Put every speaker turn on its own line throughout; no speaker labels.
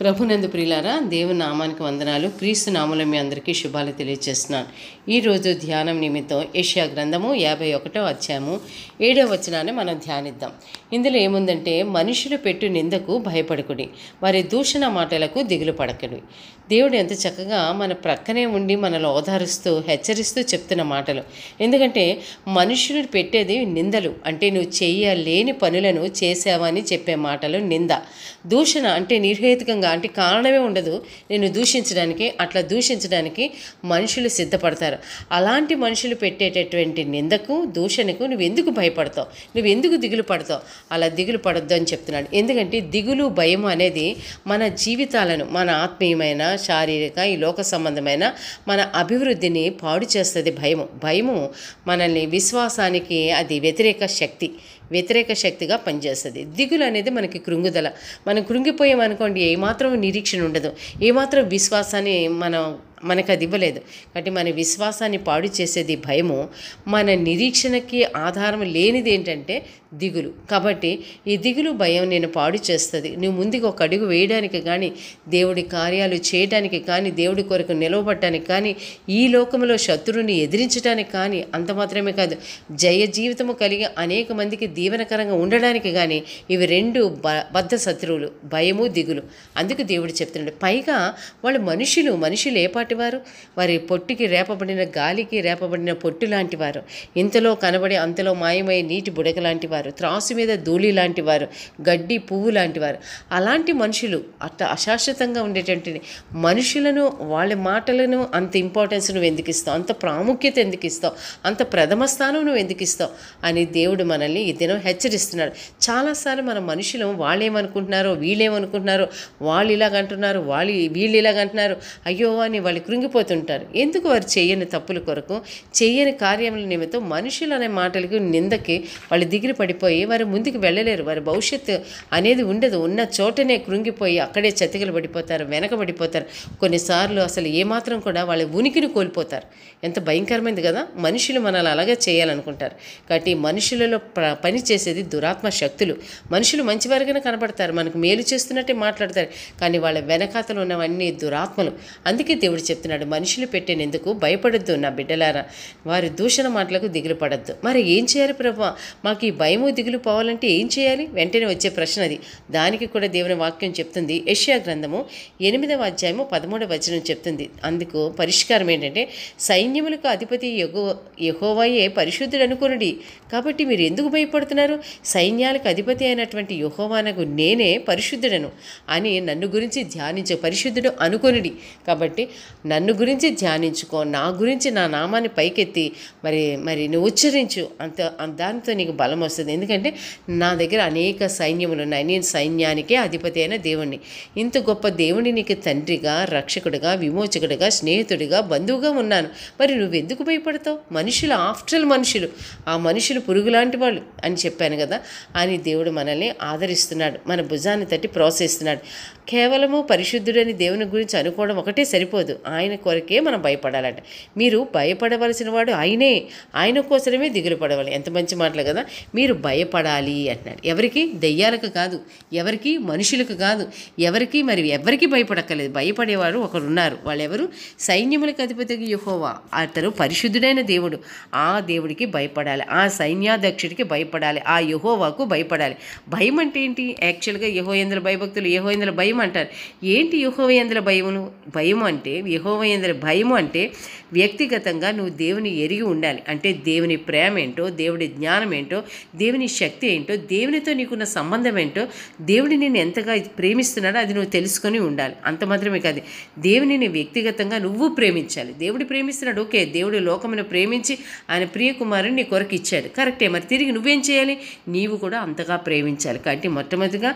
ప్రభునందు ప్రియులారా దేవుని నామానికి వందనాలు క్రీస్తు నామంలో మీ అందరికీ శుభాలు తెలియజేస్తున్నాను ఈరోజు ధ్యానం నిమిత్తం ఏషియా గ్రంథము యాభై ఒకటో అధ్యాయము ఏడవ వచనాన్ని మనం ధ్యానిద్దాం ఇందులో ఏముందంటే మనుషులు పెట్టు నిందకు భయపడకుడి వారి దూషణ మాటలకు దిగులు పడకడి దేవుడు ఎంత చక్కగా మన ప్రక్కనే ఉండి మనలో ఓదారుస్తూ హెచ్చరిస్తూ చెప్తున్న మాటలు ఎందుకంటే మనుషులు పెట్టేది నిందలు అంటే నువ్వు చేయలేని పనులను చేసావని చెప్పే మాటలు నింద దూషణ అంటే నిర్హేతుకంగా అలాంటి కారణమే ఉండదు నేను దూషించడానికి అట్లా దూషించడానికి మనుషులు సిద్ధపడతారు అలాంటి మనుషులు పెట్టేటటువంటి నిందకు దూషణకు నువ్వు ఎందుకు భయపడతావు నువ్వు ఎందుకు దిగులు పడతావు అలా దిగులు పడొద్దు అని చెప్తున్నాడు ఎందుకంటే దిగులు భయం అనేది మన జీవితాలను మన ఆత్మీయమైన శారీరక ఈ లోక సంబంధమైన మన అభివృద్ధిని పాడు చేస్తుంది భయము భయము మనల్ని విశ్వాసానికి అది వ్యతిరేక శక్తి వ్యతిరేక శక్తిగా పనిచేస్తుంది దిగులు అనేది మనకి కృంగుదల మనం కృంగిపోయామనుకోండి ఏమాత్రం నిరీక్షణ ఉండదు ఏమాత్రం విశ్వాసాన్ని మనం మనకు అది ఇవ్వలేదు కాబట్టి మన విశ్వాసాన్ని పాడు చేసేది భయము మన నిరీక్షణకి ఆధారం లేనిది ఏంటంటే దిగులు కాబట్టి ఈ దిగులు భయం నేను పాడు చేస్తుంది నువ్వు ముందుకు ఒక అడుగు వేయడానికి కానీ దేవుడి కార్యాలు చేయడానికి కానీ దేవుడి కొరకు నిలవబడటానికి కానీ ఈ లోకంలో శత్రువుని ఎదిరించడానికి కానీ అంత మాత్రమే కాదు జయ జీవితము కలిగి అనేక మందికి దీవెనకరంగా ఉండడానికి కానీ ఇవి రెండు బ బద్ధ శత్రువులు భయము దిగులు అందుకు దేవుడు చెప్తున్నాడు పైగా వాళ్ళు మనుషులు మనుషులు ఏపాటి లాంటివారు వారి పొట్టికి రేపబడిన గాలికి రేపబడిన పొట్టు లాంటివారు ఇంతలో కనబడి అంతలో మాయమై నీటి బుడక లాంటివారు త్రాసు మీద ధూళి లాంటివారు గడ్డి పువ్వు లాంటివారు అలాంటి మనుషులు అట్ట అశాశ్వతంగా ఉండేటువంటి మనుషులను వాళ్ళ మాటలను అంత ఇంపార్టెన్స్ నువ్వు ఎందుకు ఇస్తావు అంత ప్రాముఖ్యత ఎందుకు ఇస్తావు అంత ప్రథమ స్థానం నువ్వు ఎందుకు ఇస్తావు అని దేవుడు మనల్ని ఈ దినం హెచ్చరిస్తున్నాడు చాలాసార్లు మన మనుషులు వాళ్ళేమనుకుంటున్నారో వీళ్ళేమనుకుంటున్నారో వాళ్ళు ఇలాగంటున్నారు వాళ్ళు వీళ్ళు ఇలాగంటున్నారు అయ్యో అని వాళ్ళ వాళ్ళు కృంగిపోతుంటారు ఎందుకు వారు చేయని తప్పుల కొరకు చేయని కార్యముల నిమిత్తం మనుషులు అనే మాటలకి నిందకి వాళ్ళు దిగిరి పడిపోయి వారు ముందుకు వెళ్ళలేరు వారి భవిష్యత్తు అనేది ఉండదు ఉన్న చోటనే కృంగిపోయి అక్కడే చతికలు పడిపోతారు వెనకబడిపోతారు కొన్నిసార్లు అసలు ఏమాత్రం కూడా వాళ్ళ ఉనికిని కోల్పోతారు ఎంత భయంకరమైంది కదా మనుషులు మనల్ని అలాగే చేయాలనుకుంటారు కాబట్టి మనుషులలో పని చేసేది దురాత్మ శక్తులు మనుషులు మంచివారిగానే కనబడతారు మనకు మేలు చేస్తున్నట్టే మాట్లాడతారు కానీ వాళ్ళ వెనకాతలు ఉన్నవన్నీ దురాత్మలు అందుకే దేవుడు చెప్తున్నాడు మనుషులు పెట్టేందుకు భయపడద్దు నా బిడ్డలారా వారి దూషణ మాటలకు దిగులు పడద్దు మరి ఏం చేయాలి ప్రభా మాకు ఈ భయము దిగులు పోవాలంటే ఏం చేయాలి వెంటనే వచ్చే ప్రశ్న అది దానికి కూడా దేవుని వాక్యం చెప్తుంది యష్యా గ్రంథము ఎనిమిదవ అధ్యాయము పదమూడవ వచనం చెప్తుంది అందుకు పరిష్కారం ఏంటంటే సైన్యములకు అధిపతి యహో యహోవాయే పరిశుద్ధుడు అనుకునుడి కాబట్టి మీరు ఎందుకు భయపడుతున్నారు సైన్యాలకు అధిపతి అయినటువంటి యహోవానకు నేనే పరిశుద్ధుడను అని నన్ను గురించి ధ్యానించే పరిశుద్ధుడు అనుకొనిడి కాబట్టి నన్ను గురించి ధ్యానించుకో నా గురించి నా నామాన్ని పైకెత్తి మరి మరి నువ్వు ఉచ్చరించు అంత దానితో నీకు బలం వస్తుంది ఎందుకంటే నా దగ్గర అనేక సైన్యములు ఉన్నాయి నేను సైన్యానికే అధిపతి అయిన దేవుణ్ణి ఇంత గొప్ప దేవుని నీకు తండ్రిగా రక్షకుడిగా విమోచకుడిగా స్నేహితుడిగా బంధువుగా ఉన్నాను మరి నువ్వెందుకు భయపడతావు మనుషులు ఆఫ్టర్ మనుషులు ఆ మనుషులు పురుగులాంటి వాళ్ళు అని చెప్పాను కదా అని దేవుడు మనల్ని ఆదరిస్తున్నాడు మన భుజాన్ని తట్టి ప్రోత్సహిస్తున్నాడు కేవలము పరిశుద్ధుడని దేవుని గురించి అనుకోవడం ఒకటే సరిపోదు ఆయన కొరకే మనం భయపడాలంట మీరు భయపడవలసిన వాడు ఆయనే ఆయన కోసమే దిగులు పడవాలి ఎంత మంచి మాటలు కదా మీరు భయపడాలి అంటున్నాడు ఎవరికి దెయ్యాలకు కాదు ఎవరికి మనుషులకు కాదు ఎవరికి మరి ఎవరికి భయపడక్కర్లేదు భయపడేవారు ఒకరున్నారు వాళ్ళెవరు సైన్యములకు అధిపతికి యుహోవా అతను పరిశుద్ధుడైన దేవుడు ఆ దేవుడికి భయపడాలి ఆ సైన్యాధ్యక్షుడికి భయపడాలి ఆ యుహోవాకు భయపడాలి భయం అంటే ఏంటి యాక్చువల్గా ఎందుల భయభక్తులు ఎందుల భయం అంటారు ఏంటి ఎందుల భయమును భయం అంటే యహోవయందరి భయము అంటే వ్యక్తిగతంగా నువ్వు దేవుని ఎరిగి ఉండాలి అంటే దేవుని ప్రేమ ఏంటో దేవుడి జ్ఞానం ఏంటో దేవుని శక్తి ఏంటో దేవునితో నీకున్న సంబంధం ఏంటో దేవుడిని నేను ఎంతగా ప్రేమిస్తున్నాడో అది నువ్వు తెలుసుకొని ఉండాలి అంత మాత్రమే కాదు దేవుని వ్యక్తిగతంగా నువ్వు ప్రేమించాలి దేవుడు ప్రేమిస్తున్నాడు ఓకే దేవుడు లోకమును ప్రేమించి ఆయన ప్రియకుమారుని నీ కొరకు ఇచ్చాడు కరెక్టే మరి తిరిగి నువ్వేం చేయాలి నీవు కూడా అంతగా ప్రేమించాలి కాబట్టి మొట్టమొదటిగా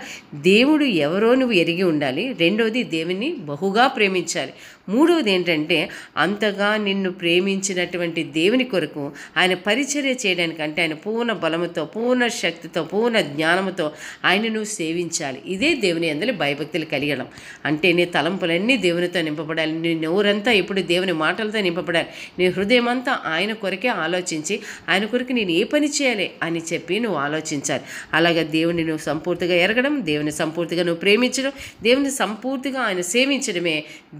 దేవుడు ఎవరో నువ్వు ఎరిగి ఉండాలి రెండోది దేవుని బహుగా ప్రేమించాలి మూడవది ఏంటంటే అంతగా నిన్ను ప్రేమించినటువంటి దేవుని కొరకు ఆయన పరిచర్య చేయడానికంటే ఆయన పూర్ణ బలముతో పూర్ణ శక్తితో పూర్ణ జ్ఞానముతో ఆయనను సేవించాలి ఇదే దేవుని అందరి భయభక్తులు కలిగడం అంటే నీ తలంపులన్నీ దేవునితో నింపబడాలి నీ నోరంతా ఇప్పుడు దేవుని మాటలతో నింపబడాలి నీ హృదయం అంతా ఆయన కొరకే ఆలోచించి ఆయన కొరకు నేను ఏ పని చేయాలి అని చెప్పి నువ్వు ఆలోచించాలి అలాగే దేవుని నువ్వు సంపూర్తిగా ఎరగడం దేవుని సంపూర్తిగా నువ్వు ప్రేమించడం దేవుని సంపూర్తిగా ఆయన సేవించడమే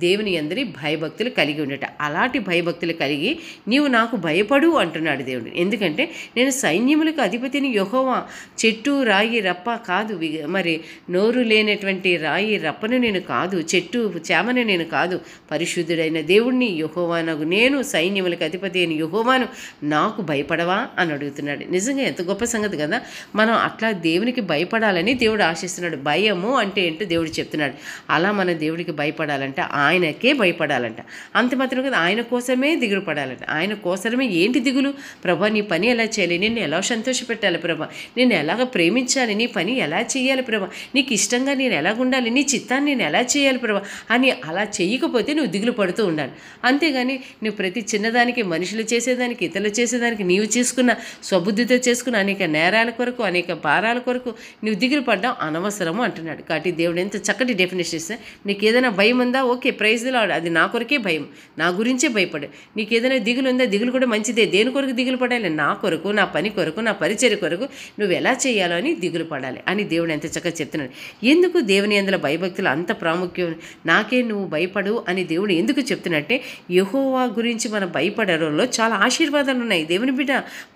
దేవుని ఎందు అందరి భయభక్తులు కలిగి ఉండట అలాంటి భయభక్తులు కలిగి నీవు నాకు భయపడు అంటున్నాడు దేవుడు ఎందుకంటే నేను సైన్యములకు అధిపతిని యహోవా చెట్టు రాయి రప్ప కాదు మరి నోరు లేనటువంటి రాయి రప్పను నేను కాదు చెట్టు చేమను నేను కాదు పరిశుద్ధుడైన దేవుడిని యహోవానగు నేను సైన్యములకు అధిపతి అయిన యహోవాను నాకు భయపడవా అని అడుగుతున్నాడు నిజంగా ఎంత గొప్ప సంగతి కదా మనం అట్లా దేవునికి భయపడాలని దేవుడు ఆశిస్తున్నాడు భయము అంటే ఏంటో దేవుడు చెప్తున్నాడు అలా మనం దేవుడికి భయపడాలంటే ఆయనకే భయపడాలంట అంత మాత్రం కదా ఆయన కోసమే దిగులు పడాలంట ఆయన కోసమే ఏంటి దిగులు ప్రభా నీ పని ఎలా చేయాలి నిన్ను ఎలా సంతోషపెట్టాలి ప్రభా నేను ఎలాగ ప్రేమించాలి నీ పని ఎలా చేయాలి ప్రభా నీకు ఇష్టంగా నేను ఎలా ఉండాలి నీ చిత్తాన్ని నేను ఎలా చేయాలి ప్రభా అని అలా చేయకపోతే నువ్వు దిగులు పడుతూ ఉండాలి అంతేగాని నువ్వు ప్రతి చిన్నదానికి మనుషులు చేసేదానికి ఇతరులు చేసేదానికి నీవు చేసుకున్న స్వబుద్ధితో చేసుకున్న అనేక నేరాల కొరకు అనేక భారాల కొరకు నువ్వు దిగులు పడ్డావు అనవసరము అంటున్నాడు కాబట్టి దేవుడు ఎంత చక్కటి డెఫినేషన్ ఇస్తే నీకు ఏదైనా భయం ఉందా ఓకే ప్రైజ్లో భయపడాలి అది నా కొరకే భయం నా గురించే భయపడు నీకు ఏదైనా దిగులు ఉందా దిగులు కూడా మంచిదే దేని కొరకు దిగులు పడాలి నా కొరకు నా పని కొరకు నా పరిచర్య కొరకు నువ్వు ఎలా చేయాలో అని దిగులు పడాలి అని దేవుడు ఎంత చక్కగా చెప్తున్నాడు ఎందుకు దేవుని అందులో భయభక్తులు అంత ప్రాముఖ్యం నాకే నువ్వు భయపడు అని దేవుడు ఎందుకు చెప్తున్నట్టే యహోవా గురించి మనం భయపడడంలో చాలా ఆశీర్వాదాలు ఉన్నాయి దేవుని బిడ్డ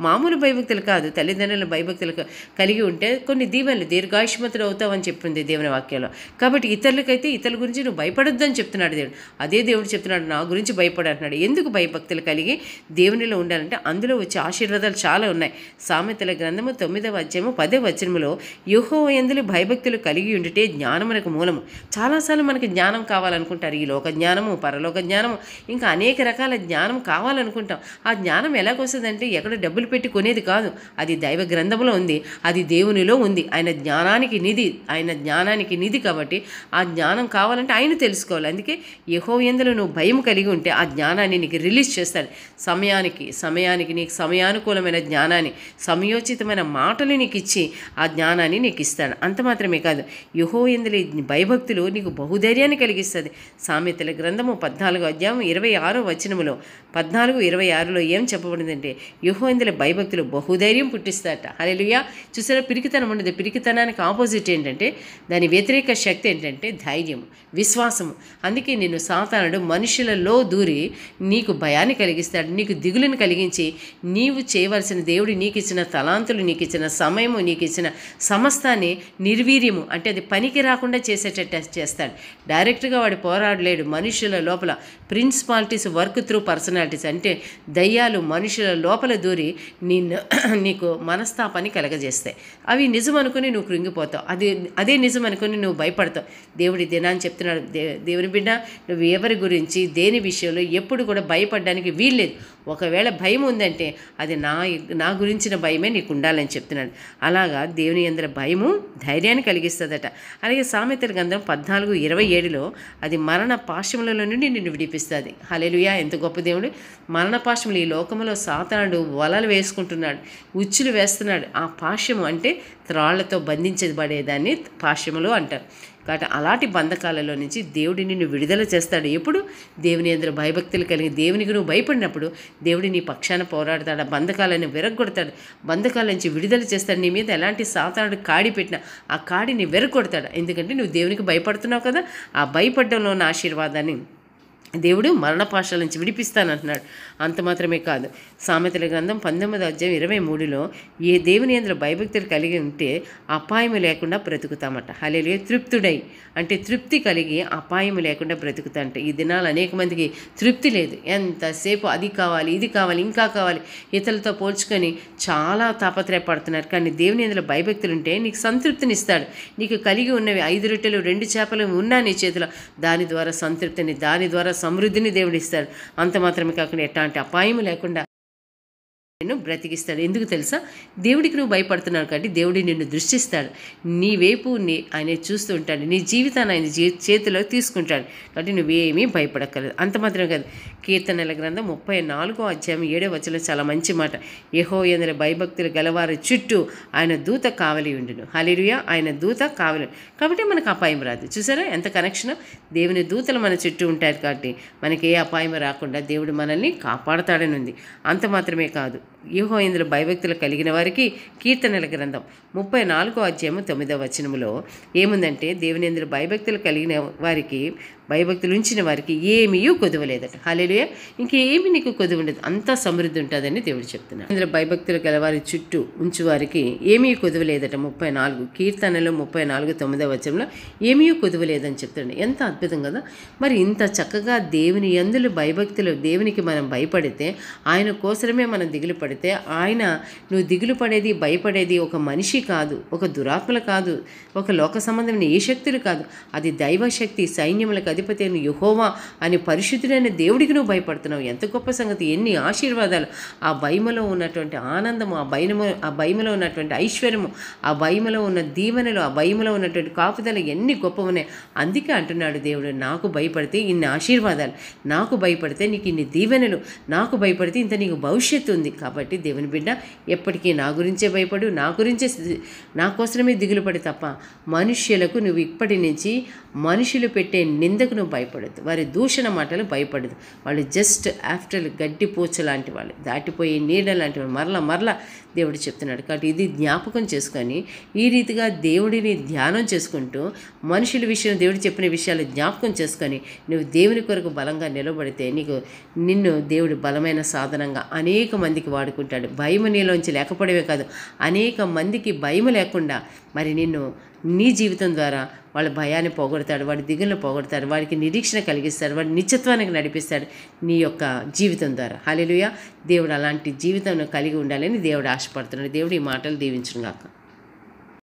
మామూలు భయభక్తులు కాదు తల్లిదండ్రుల భయభక్తులు కలిగి ఉంటే కొన్ని దీవెనలు దీర్ఘాయుష్మతులు అవుతావని చెప్పింది దేవుని వాక్యంలో కాబట్టి ఇతరులకైతే ఇతరుల గురించి నువ్వు భయపడొద్దని చెప్తున్నాడు దేవుడు అదే దేవుడు చెప్తున్నాడు నా గురించి భయపడు అంటున్నాడు ఎందుకు భయభక్తులు కలిగి దేవునిలో ఉండాలంటే అందులో వచ్చే ఆశీర్వాదాలు చాలా ఉన్నాయి సామెతల గ్రంథము తొమ్మిదవ అధ్యాయము పదే వచనములో యూహో ఎందులో భయభక్తులు కలిగి ఉండితే జ్ఞానమునకు మూలము చాలాసార్లు మనకి జ్ఞానం కావాలనుకుంటారు ఈ లోక జ్ఞానము పరలోక జ్ఞానము ఇంకా అనేక రకాల జ్ఞానం కావాలనుకుంటాం ఆ జ్ఞానం ఎలాగొస్తుందంటే ఎక్కడ డబ్బులు పెట్టి కొనేది కాదు అది దైవ గ్రంథంలో ఉంది అది దేవునిలో ఉంది ఆయన జ్ఞానానికి నిధి ఆయన జ్ఞానానికి నిధి కాబట్టి ఆ జ్ఞానం కావాలంటే ఆయన తెలుసుకోవాలి అందుకే యహో ఎందులో నువ్వు భయం కలిగి ఉంటే ఆ జ్ఞానాన్ని నీకు రిలీజ్ చేస్తాడు సమయానికి సమయానికి నీకు సమయానుకూలమైన జ్ఞానాన్ని సమయోచితమైన మాటలు నీకు ఇచ్చి ఆ జ్ఞానాన్ని నీకు ఇస్తాడు అంత మాత్రమే కాదు యుహో ఎందులో భయభక్తులు నీకు బహుధైర్యాన్ని కలిగిస్తుంది సామెతల గ్రంథము పద్నాలుగు అధ్యాయం ఇరవై ఆరో వచనములో పద్నాలుగు ఇరవై ఆరులో ఏం చెప్పబడిందంటే యుహో ఎందులో భయభక్తులు బహుధైర్యం పుట్టిస్తారట అలెలుయా చూసారా పిరికితనం ఉండదు పిరికితనానికి ఆపోజిట్ ఏంటంటే దాని వ్యతిరేక శక్తి ఏంటంటే ధైర్యం విశ్వాసము అందుకే నేను సా సాతానుడు మనుషులలో దూరి నీకు భయాన్ని కలిగిస్తాడు నీకు దిగులను కలిగించి నీవు చేయవలసిన దేవుడు నీకు ఇచ్చిన తలాంతులు నీకు ఇచ్చిన సమయము నీకు ఇచ్చిన సమస్తాన్ని నిర్వీర్యము అంటే అది పనికి రాకుండా చేసేటట్టు చేస్తాడు డైరెక్ట్గా వాడు పోరాడలేడు మనుషుల లోపల ప్రిన్సిపాలిటీస్ వర్క్ త్రూ పర్సనాలిటీస్ అంటే దయ్యాలు మనుషుల లోపల దూరి నిన్ను నీకు మనస్తాపాన్ని కలగజేస్తాయి అవి నిజం అనుకుని నువ్వు కృంగిపోతావు అది అదే నిజం అనుకుని నువ్వు భయపడతావు దేవుడి దినాన్ని చెప్తున్నాడు దేవుని బిడ్డ నువ్వు ఏ ఎవరి గురించి దేని విషయంలో ఎప్పుడు కూడా భయపడడానికి వీల్లేదు ఒకవేళ భయం ఉందంటే అది నా నా గురించిన భయమే నీకు ఉండాలని చెప్తున్నాడు అలాగా దేవుని అందరి భయము ధైర్యాన్ని కలిగిస్తుందట అలాగే సామెతల గ్రంథం పద్నాలుగు ఇరవై ఏడులో అది మరణ పాశములలో నుండి నిన్ను విడిపిస్తుంది హలెలుయా ఎంత గొప్ప దేవుడు మరణ పాశములు ఈ లోకంలో సాతానుడు వలలు వేసుకుంటున్నాడు ఉచ్చులు వేస్తున్నాడు ఆ పాశ్యము అంటే త్రాళ్లతో బంధించబడేదాన్ని పాశ్యములు అంటారు కాబట్టి అలాంటి బంధకాలలో నుంచి దేవుడి నిన్ను విడుదల చేస్తాడు ఎప్పుడు దేవుని అందరు భయభక్తులు కలిగి దేవునికి నువ్వు భయపడినప్పుడు దేవుడి నీ పక్షాన పోరాడతాడు ఆ బంధకాలను విరగొడతాడు బంధకాల నుంచి విడుదల చేస్తాడు నీ మీద ఎలాంటి సాతానుడు కాడి పెట్టినా ఆ కాడిని విరగొడతాడు ఎందుకంటే నువ్వు దేవునికి భయపడుతున్నావు కదా ఆ భయపడడంలో ఉన్న ఆశీర్వాదాన్ని దేవుడు మరణపాశాల నుంచి విడిపిస్తానంటున్నాడు అంత మాత్రమే కాదు సామెతల గ్రంథం పంతొమ్మిది అధ్యాయం ఇరవై మూడులో ఏ దేవుని అందులో భయభక్తులు కలిగి ఉంటే అపాయం లేకుండా బ్రతుకుతామట హలేలుగా తృప్తుడై అంటే తృప్తి కలిగి అపాయం లేకుండా బ్రతుకుతా అంట ఈ దినాలు అనేక మందికి తృప్తి లేదు ఎంతసేపు అది కావాలి ఇది కావాలి ఇంకా కావాలి ఇతరులతో పోల్చుకొని చాలా తాపత్రయపడుతున్నారు కానీ దేవుని అందులో భయభక్తులు ఉంటే నీకు సంతృప్తినిస్తాడు నీకు కలిగి ఉన్నవి ఐదు రొట్టెలు రెండు చేపలు ఉన్నా నీ చేతిలో దాని ద్వారా సంతృప్తిని దాని ద్వారా సమృద్ధిని దేవుడిస్తాడు అంత మాత్రమే కాకుండా ఎట్లాంటి అపాయం లేకుండా నిన్ను బ్రతికిస్తాడు ఎందుకు తెలుసా దేవుడికి నువ్వు భయపడుతున్నావు కాబట్టి దేవుడి నిన్ను దృష్టిస్తాడు నీ వైపు నీ ఆయన చూస్తూ ఉంటాడు నీ జీవితాన్ని ఆయన చేతిలో తీసుకుంటాడు కాబట్టి నువ్వేమీ భయపడక్కర్లేదు అంత మాత్రమే కాదు కీర్తనల గ్రంథం ముప్పై నాలుగో అధ్యాయం ఏడో వచ్చలో చాలా మంచి మాట యహో ఎందుల భయభక్తులు గలవారి చుట్టూ ఆయన దూత కావలి ఉండును హలిరియ ఆయన దూత కావలి కాబట్టి మనకు అపాయం రాదు చూసారా ఎంత కనెక్షన్ దేవుని దూతలు మన చుట్టూ ఉంటారు కాబట్టి మనకి ఏ అపాయం రాకుండా దేవుడు మనల్ని కాపాడతాడని ఉంది అంత మాత్రమే కాదు యూహో భయభక్తులు కలిగిన వారికి కీర్తనల గ్రంథం ముప్పై నాలుగో అధ్యాయము తొమ్మిదవ వచనములో ఏముందంటే దేవుని భయభక్తులు కలిగిన వారికి భయభక్తులు ఉంచిన వారికి ఏమీ కొదవలేదట హాలేలుయ ఇంకేమి నీకు కొదువు ఉండదు అంతా సమృద్ధి ఉంటుందని దేవుడు చెప్తున్నాడు ఇందులో భయభక్తులు గలవారి చుట్టూ ఉంచువారికి ఏమీ కొదవలేదట ముప్పై నాలుగు కీర్తనలు ముప్పై నాలుగు తొమ్మిదవ వచనంలో ఏమీ కొదవలేదని చెప్తున్నాడు ఎంత అద్భుతం కదా మరి ఇంత చక్కగా దేవుని ఎందులు భయభక్తులు దేవునికి మనం భయపడితే ఆయన కోసమే మనం దిగులు పడితే ఆయన నువ్వు దిగులు పడేది భయపడేది ఒక మనిషి కాదు ఒక దురాత్మలు కాదు ఒక లోక సంబంధమైన ఏ శక్తులు కాదు అది దైవశక్తి సైన్యములకు అధిపతి అని యుహోవా అని పరిశుద్ధుడైన దేవుడికి నువ్వు భయపడుతున్నావు ఎంత గొప్ప సంగతి ఎన్ని ఆశీర్వాదాలు ఆ భయములో ఉన్నటువంటి ఆనందము ఆ భయము ఆ భయములో ఉన్నటువంటి ఐశ్వర్యము ఆ భయములో ఉన్న దీవెనలు ఆ భయములో ఉన్నటువంటి కాపుదలు ఎన్ని గొప్పవున్నాయి అందుకే అంటున్నాడు దేవుడు నాకు భయపడితే ఇన్ని ఆశీర్వాదాలు నాకు భయపడితే నీకు ఇన్ని దీవెనలు నాకు భయపడితే ఇంత నీకు భవిష్యత్తు ఉంది కాబట్టి కాబట్టి దేవుని బిడ్డ ఎప్పటికీ నా గురించే భయపడు నా గురించే నా కోసమే దిగులు పడి తప్ప మనుష్యులకు నువ్వు ఇప్పటి నుంచి మనుషులు పెట్టే నిందకు నువ్వు భయపడదు వారి దూషణ మాటలు భయపడదు వాళ్ళు జస్ట్ ఆఫ్టర్ గడ్డి పూచ లాంటి వాళ్ళు దాటిపోయే నీడ లాంటి వాళ్ళు మరల మరలా దేవుడు చెప్తున్నాడు కాబట్టి ఇది జ్ఞాపకం చేసుకొని ఈ రీతిగా దేవుడిని ధ్యానం చేసుకుంటూ మనుషుల విషయం దేవుడు చెప్పిన విషయాలు జ్ఞాపకం చేసుకొని నువ్వు దేవుని కొరకు బలంగా నిలబడితే నీకు నిన్ను దేవుడు బలమైన సాధనంగా అనేక మందికి వాడు వాడుకుంటాడు భయము నీలోంచి లేకపోవడమే కాదు అనేక మందికి భయము లేకుండా మరి నిన్ను నీ జీవితం ద్వారా వాళ్ళ భయాన్ని పోగొడతాడు వాడి దిగులను పోగొడతాడు వాడికి నిరీక్షణ కలిగిస్తాడు వాడి నిత్యత్వానికి నడిపిస్తాడు నీ యొక్క జీవితం ద్వారా హాలిలుయా దేవుడు అలాంటి జీవితం కలిగి ఉండాలని దేవుడు ఆశపడుతున్నాడు దేవుడు ఈ మాటలు దీవించుగాక